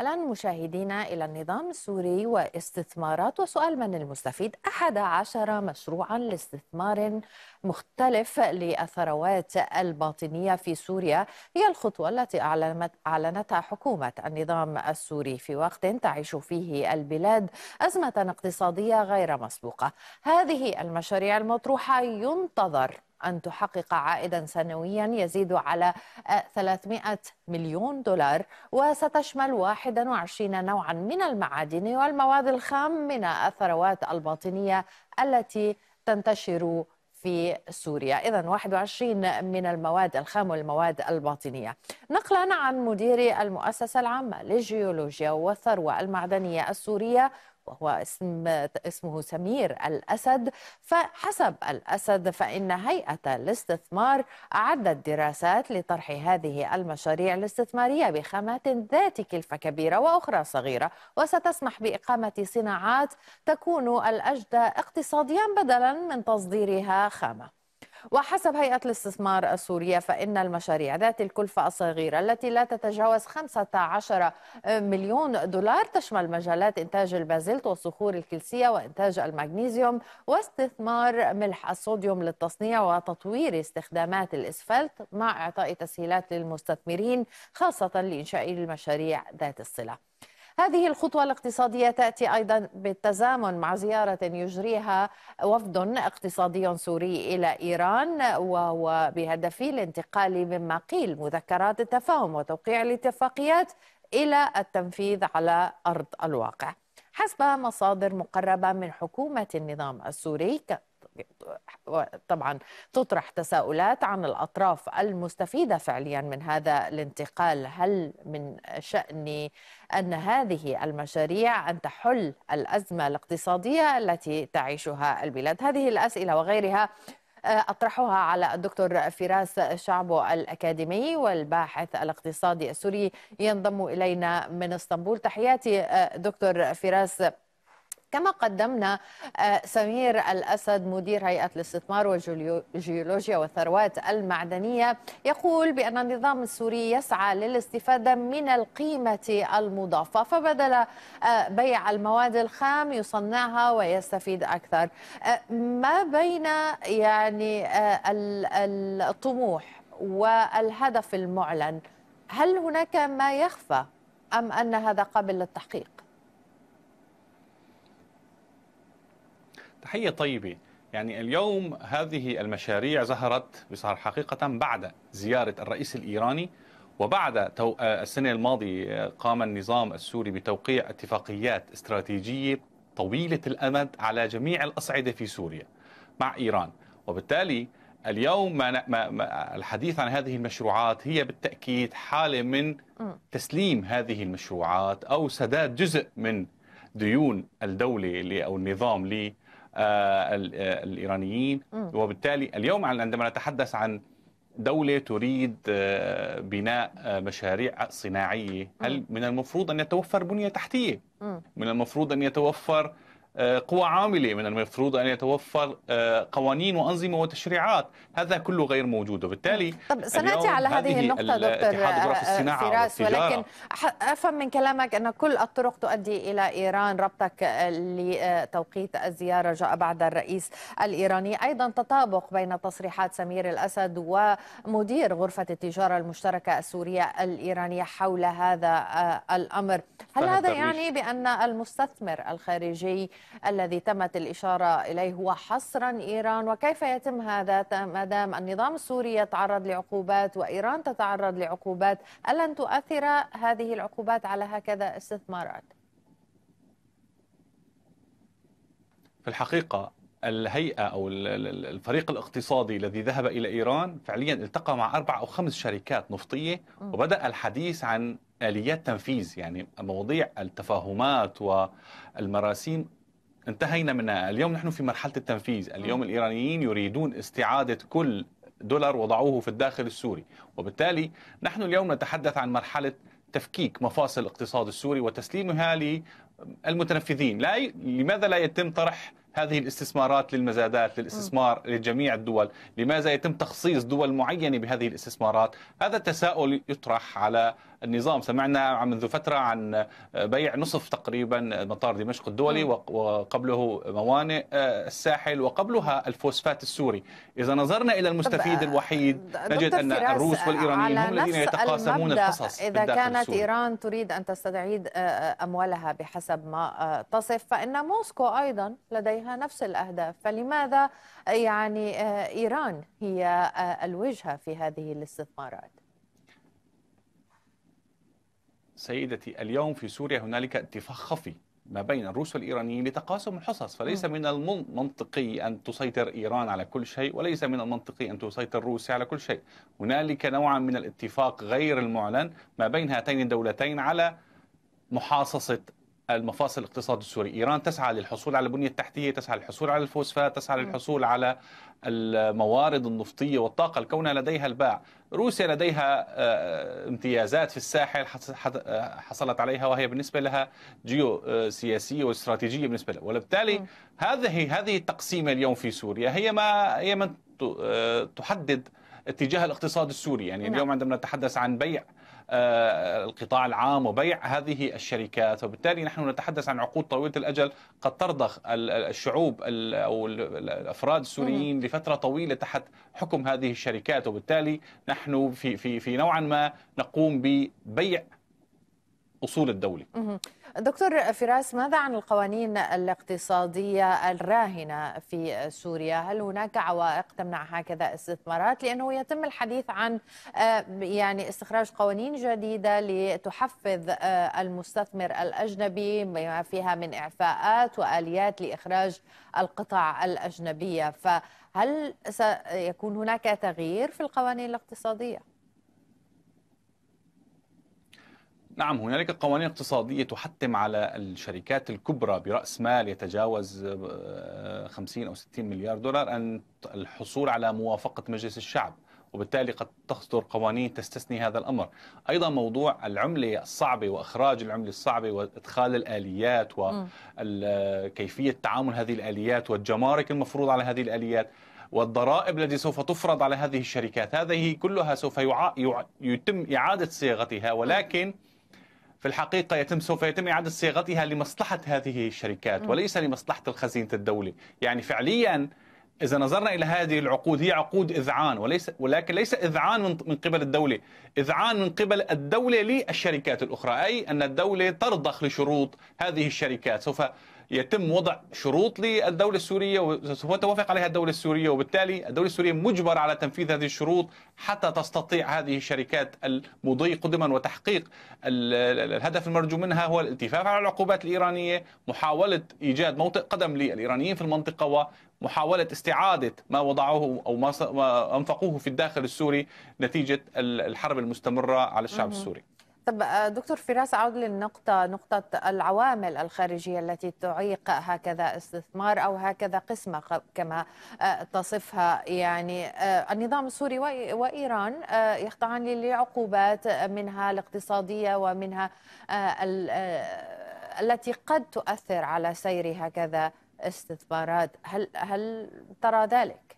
الآن مشاهدينا إلى النظام السوري واستثمارات وسؤال من المستفيد أحد عشر مشروعا لاستثمار مختلف للثروات الباطنية في سوريا هي الخطوة التي أعلنت أعلنتها حكومة النظام السوري في وقت تعيش فيه البلاد أزمة اقتصادية غير مسبوقة هذه المشاريع المطروحة ينتظر أن تحقق عائدا سنويا يزيد على 300 آه، مليون دولار وستشمل 21 نوعا من المعادن والمواد الخام من الثروات الباطنية التي تنتشر في سوريا إذا 21 من المواد الخام والمواد الباطنية نقلا عن مدير المؤسسة العامة للجيولوجيا والثروة المعدنية السورية وهو اسم اسمه سمير الأسد فحسب الأسد فإن هيئة الاستثمار أعدت دراسات لطرح هذه المشاريع الاستثمارية بخامات ذات كلفة كبيرة وأخرى صغيرة وستسمح بإقامة صناعات تكون الأجدى اقتصاديا بدلا من تصديرها خامة وحسب هيئة الاستثمار السورية فإن المشاريع ذات الكلفة الصغيرة التي لا تتجاوز 15 مليون دولار تشمل مجالات إنتاج البازلت والصخور الكلسية وإنتاج المغنيسيوم واستثمار ملح الصوديوم للتصنيع وتطوير استخدامات الإسفلت مع إعطاء تسهيلات للمستثمرين خاصة لإنشاء المشاريع ذات الصلة هذه الخطوة الاقتصادية تأتي أيضا بالتزامن مع زيارة يجريها وفد اقتصادي سوري إلى إيران وهو بهدف الانتقال مما قيل مذكرات التفاهم وتوقيع الاتفاقيات إلى التنفيذ على أرض الواقع حسب مصادر مقربة من حكومة النظام السوري طبعا تطرح تساؤلات عن الأطراف المستفيدة فعليا من هذا الانتقال هل من شأن أن هذه المشاريع أن تحل الأزمة الاقتصادية التي تعيشها البلاد هذه الأسئلة وغيرها آه، أطرحها على الدكتور فراس شعبه الأكاديمي والباحث الاقتصادي السوري ينضم إلينا من اسطنبول تحياتي آه، دكتور فراس كما قدمنا آه، سمير الأسد مدير هيئة الاستثمار والجيولوجيا والثروات المعدنية يقول بأن النظام السوري يسعى للاستفادة من القيمة المضافة فبدل آه، بيع المواد الخام يصنعها ويستفيد أكثر آه، ما بين يعني الطموح والهدف المعلن هل هناك ما يخفى أم أن هذا قابل للتحقيق؟ تحية طيبة يعني اليوم هذه المشاريع ظهرت بصار حقيقة بعد زيارة الرئيس الإيراني وبعد آه، السنة الماضية قام النظام السوري بتوقيع اتفاقيات استراتيجية طويلة الأمد على جميع الأصعدة في سوريا مع إيران وبالتالي اليوم ما ما الحديث عن هذه المشروعات هي بالتأكيد حالة من تسليم هذه المشروعات أو سداد جزء من ديون الدولة أو النظام لي آه، آه، الايرانيين وبالتالي اليوم عندما نتحدث عن دولة تريد آه، بناء مشاريع صناعية هل من المفروض أن يتوفر بنية تحتية من المفروض أن يتوفر آه، قوى عاملة من المفروض أن يتوفر آه، قوانين وأنظمة وتشريعات هذا كله غير موجود وبالتالي طب سنأتي على هذه النقطة دكتور فراس آه، ولكن أفهم من كلامك أن كل الطرق تؤدي إلى إيران ربطك لتوقيت الزيارة جاء بعد الرئيس الإيراني أيضا تطابق بين تصريحات سمير الأسد ومدير غرفة التجارة المشتركة السورية الإيرانية حول هذا الأمر هل هذا يعني بأن المستثمر الخارجي الذي تمت الإشارة إليه وحصرا إيران وكيف يتم هذا ما دام النظام السوري يتعرض لعقوبات وإيران تتعرض لعقوبات ألن تؤثر هذه العقوبات على هكذا استثمارات في الحقيقة الهيئة أو الفريق الاقتصادي الذي ذهب إلى إيران فعليا التقى مع أربع أو خمس شركات نفطية وبدأ الحديث عن آليات تنفيذ يعني مواضيع التفاهمات والمراسيم انتهينا منها اليوم نحن في مرحلة التنفيذ اليوم نعم. الإيرانيين يريدون استعادة كل دولار وضعوه في الداخل السوري وبالتالي نحن اليوم نتحدث عن مرحلة تفكيك مفاصل الاقتصاد السوري وتسليمها للمتنفذين لا ي... لماذا لا يتم طرح هذه الاستثمارات للمزادات للاستثمار لجميع الدول لماذا يتم تخصيص دول معينة بهذه الاستثمارات هذا التساؤل يطرح على النظام سمعنا منذ فترة عن بيع نصف تقريبا مطار دمشق الدولي وقبله موانئ الساحل وقبلها الفوسفات السوري إذا نظرنا إلى المستفيد الوحيد نجد أن الروس والإيرانيين هم الذين يتقاسمون الحصص إذا كانت السوري. إيران تريد أن تستعيد آه، أموالها بحسب ما آه، تصف فإن موسكو أيضا لديها لها نفس الأهداف فلماذا يعني آه، إيران هي آه، الوجهة في هذه الاستثمارات سيدتي اليوم في سوريا هنالك اتفاق خفي ما بين الروس والإيرانيين لتقاسم الحصص فليس من المنطقي أن تسيطر إيران على كل شيء وليس من المنطقي أن تسيطر روسيا على كل شيء هنالك نوعا من الاتفاق غير المعلن ما بين هاتين الدولتين على محاصصة المفاصل الاقتصاد السوري إيران تسعى للحصول على البنية التحتية تسعى للحصول على الفوسفات تسعى للحصول على الموارد النفطية والطاقة الكونها لديها الباع روسيا لديها آه، امتيازات في الساحل آه، حصلت عليها وهي بالنسبة لها جيو سياسية واستراتيجية بالنسبة لها وبالتالي هذه هذه التقسيمة اليوم في سوريا هي ما هي من آه، تحدد اتجاه الاقتصاد السوري يعني نعم. اليوم عندما نتحدث عن بيع آه، القطاع العام وبيع هذه الشركات وبالتالي نحن نتحدث عن عقود طويلة الأجل قد ترضخ الشعوب أو الأفراد السوريين لفترة طويلة تحت حكم هذه الشركات وبالتالي نحن في, في, في نوعا ما نقوم ببيع اصول الدوله. دكتور فراس ماذا عن القوانين الاقتصاديه الراهنه في سوريا؟ هل هناك عوائق تمنع هكذا استثمارات؟ لانه يتم الحديث عن آه، يعني استخراج قوانين جديده لتحفز آه، المستثمر الاجنبي بما فيها من اعفاءات واليات لاخراج القطع الاجنبيه، فهل سيكون هناك تغيير في القوانين الاقتصاديه؟ نعم هنالك قوانين اقتصادية تحتم على الشركات الكبرى برأس مال يتجاوز 50 آه، أو 60 مليار دولار أن الحصول على موافقة مجلس الشعب وبالتالي قد تصدر قوانين تستثني هذا الأمر أيضا موضوع العملة الصعبة وإخراج العملة الصعبة وإدخال الآليات وكيفية تعامل هذه الآليات والجمارك المفروض على هذه الآليات والضرائب التي سوف تفرض على هذه الشركات هذه كلها سوف يتم إعادة صياغتها ولكن في الحقيقة يتم سوف يتم إعادة صياغتها لمصلحة هذه الشركات وليس لمصلحة الخزينة الدولة يعني فعليا إذا نظرنا إلى هذه العقود هي عقود إذعان وليس ولكن ليس إذعان من قبل الدولة إذعان من قبل الدولة للشركات الأخرى أي أن الدولة ترضخ لشروط هذه الشركات سوف يتم وضع شروط للدولة السورية وسوف توافق عليها الدولة السورية وبالتالي الدولة السورية مجبرة على تنفيذ هذه الشروط حتى تستطيع هذه الشركات المضي قدما وتحقيق الهدف المرجو منها هو الالتفاف على العقوبات الإيرانية محاولة إيجاد موطئ قدم للإيرانيين في المنطقة ومحاولة استعادة ما وضعوه أو ما أنفقوه في الداخل السوري نتيجة الحرب المستمرة على الشعب السوري طب آه، دكتور فراس عود للنقطة نقطة العوامل الخارجية التي تعيق هكذا استثمار أو هكذا قسمة كما آه، تصفها يعني آه، النظام السوري وإيران يخضعان لعقوبات منها الاقتصادية ومنها التي قد تؤثر على سير هكذا استثمارات هل هل ترى ذلك؟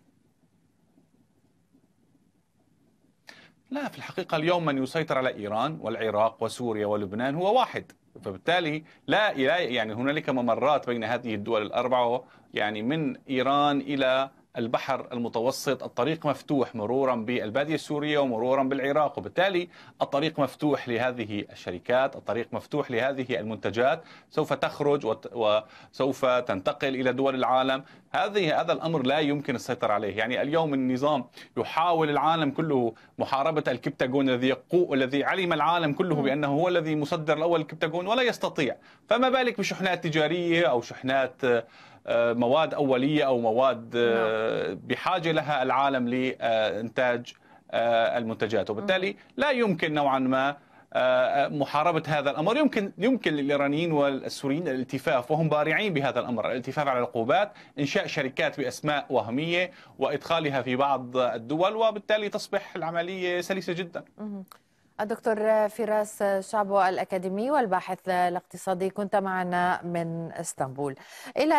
لا في الحقيقة اليوم من يسيطر على إيران والعراق وسوريا ولبنان هو واحد فبالتالي لا يعني هنالك ممرات بين هذه الدول الأربعة يعني من إيران إلى البحر المتوسط الطريق مفتوح مرورا بالبادية السورية ومرورا بالعراق وبالتالي الطريق مفتوح لهذه الشركات الطريق مفتوح لهذه المنتجات سوف تخرج وسوف تنتقل إلى دول العالم هذه هذا الأمر لا يمكن السيطرة عليه يعني اليوم النظام يحاول العالم كله محاربة الكبتاجون الذي يقو الذي علم العالم كله بأنه هو الذي مصدر الأول الكبتاجون ولا يستطيع فما بالك بشحنات تجارية أو شحنات آه، آه، مواد أولية أو مواد آه، نعم. بحاجة لها العالم لإنتاج آه، المنتجات وبالتالي لا يمكن نوعا ما محاربة هذا الأمر يمكن يمكن للإيرانيين والسوريين الالتفاف وهم بارعين بهذا الأمر الالتفاف على العقوبات إنشاء شركات بأسماء وهمية وإدخالها في بعض الدول وبالتالي تصبح العملية سلسة جدا الدكتور فراس شعبو الأكاديمي والباحث الاقتصادي كنت معنا من اسطنبول إلى